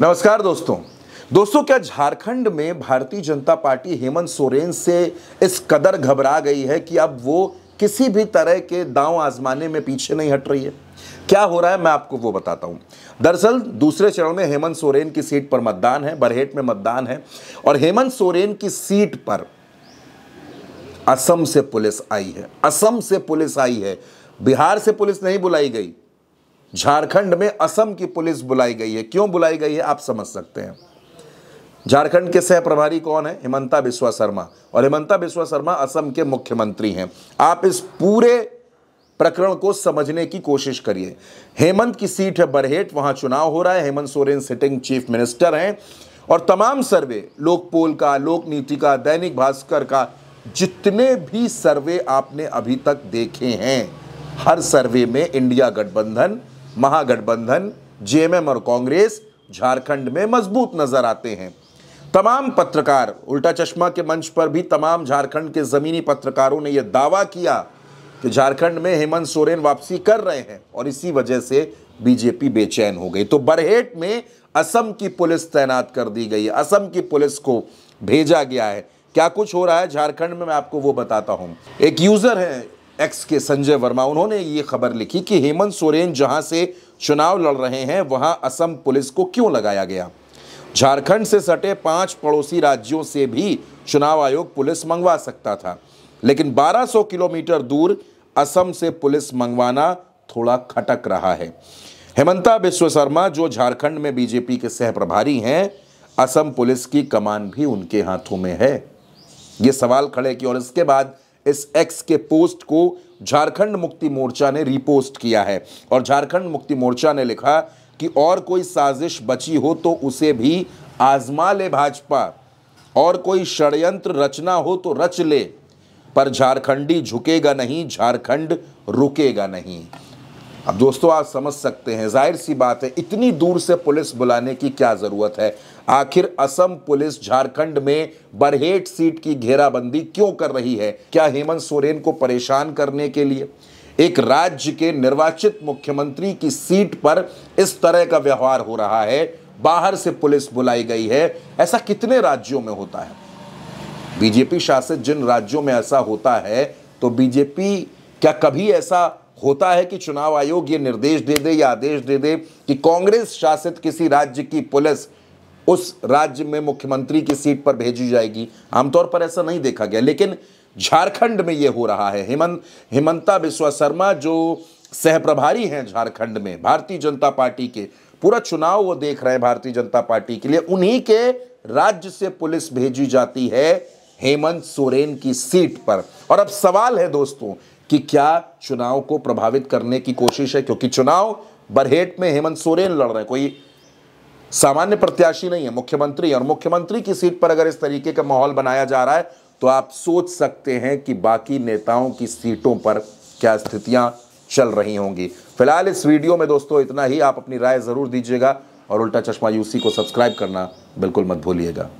नमस्कार दोस्तों दोस्तों क्या झारखंड में भारतीय जनता पार्टी हेमंत सोरेन से इस कदर घबरा गई है कि अब वो किसी भी तरह के दांव आजमाने में पीछे नहीं हट रही है क्या हो रहा है मैं आपको वो बताता हूं दरअसल दूसरे चरण में हेमंत सोरेन की सीट पर मतदान है बरहेट में मतदान है और हेमंत सोरेन की सीट पर असम से पुलिस आई है असम से पुलिस आई है बिहार से पुलिस नहीं बुलाई गई झारखंड में असम की पुलिस बुलाई गई है क्यों बुलाई गई है आप समझ सकते हैं झारखंड के सह प्रभारी कौन है हिमंता बिस्वा शर्मा और हिमंता बिस्वा शर्मा असम के मुख्यमंत्री हैं आप इस पूरे प्रकरण को समझने की कोशिश करिए हेमंत की सीट है बरहेट वहां चुनाव हो रहा है Hemant Soren sitting chief minister हैं और तमाम सर्वे लोक पोल का लोक नीति का दैनिक भास्कर का जितने भी सर्वे आपने अभी तक देखे हैं हर सर्वे में इंडिया गठबंधन महागठबंधन जेएमएम और कांग्रेस झारखंड में मजबूत नजर आते हैं तमाम पत्रकार उल्टा चश्मा के मंच पर भी तमाम झारखंड के ज़मीनी पत्रकारों ने यह दावा किया कि झारखंड में हेमंत सोरेन वापसी कर रहे हैं और इसी वजह से बीजेपी बेचैन हो गई तो बरहेट में असम की पुलिस तैनात कर दी गई है असम की पुलिस को भेजा गया है क्या कुछ हो रहा है झारखंड में मैं आपको वो बताता हूं एक यूज़र है एक्स के संजय वर्मा उन्होंने ये खबर लिखी कि हेमंत सोरेन जहां से चुनाव लड़ रहे हैं वहां असम पुलिस को क्यों लगाया गया झारखंड से सटे पांच पड़ोसी राज्यों से भी चुनाव आयोग पुलिस मंगवा सकता था लेकिन 1200 किलोमीटर दूर असम से पुलिस मंगवाना थोड़ा खटक रहा है हेमंता बिश्व शर्मा जो झारखंड में बीजेपी के सह प्रभारी हैं असम पुलिस की कमान भी उनके हाथों में है ये सवाल खड़े किए और इसके बाद इस एक्स के पोस्ट को झारखंड मुक्ति मोर्चा ने रिपोस्ट किया है और झारखंड मुक्ति मोर्चा ने लिखा कि और कोई साजिश बची हो तो उसे भी आजमा ले भाजपा और कोई षड्यंत्र रचना हो तो रच ले पर झारखंडी झुकेगा नहीं झारखंड रुकेगा नहीं अब दोस्तों आप समझ सकते हैं जाहिर सी बात है इतनी दूर से पुलिस बुलाने की क्या ज़रूरत है आखिर असम पुलिस झारखंड में बरहेट सीट की घेराबंदी क्यों कर रही है क्या हेमंत सोरेन को परेशान करने के लिए एक राज्य के निर्वाचित मुख्यमंत्री की सीट पर इस तरह का व्यवहार हो रहा है बाहर से पुलिस बुलाई गई है ऐसा कितने राज्यों में होता है बीजेपी शासित जिन राज्यों में ऐसा होता है तो बीजेपी क्या कभी ऐसा होता है कि चुनाव आयोग ये निर्देश दे दे या आदेश दे दे कि कांग्रेस शासित किसी राज्य की पुलिस उस राज्य में मुख्यमंत्री की सीट पर भेजी जाएगी आमतौर पर ऐसा नहीं देखा गया लेकिन झारखंड में ये हो रहा है हिमंत हेमंता बिस्वा शर्मा जो सह प्रभारी हैं झारखंड में भारतीय जनता पार्टी के पूरा चुनाव वो देख रहे हैं भारतीय जनता पार्टी के लिए उन्हीं के राज्य से पुलिस भेजी जाती है हेमंत सोरेन की सीट पर और अब सवाल है दोस्तों कि क्या चुनाव को प्रभावित करने की कोशिश है क्योंकि चुनाव बरहेट में हेमंत सोरेन लड़ रहे हैं कोई सामान्य प्रत्याशी नहीं है मुख्यमंत्री और मुख्यमंत्री की सीट पर अगर इस तरीके का माहौल बनाया जा रहा है तो आप सोच सकते हैं कि बाकी नेताओं की सीटों पर क्या स्थितियां चल रही होंगी फिलहाल इस वीडियो में दोस्तों इतना ही आप अपनी राय ज़रूर दीजिएगा और उल्टा चश्मा यूसी को सब्सक्राइब करना बिल्कुल मत भूलिएगा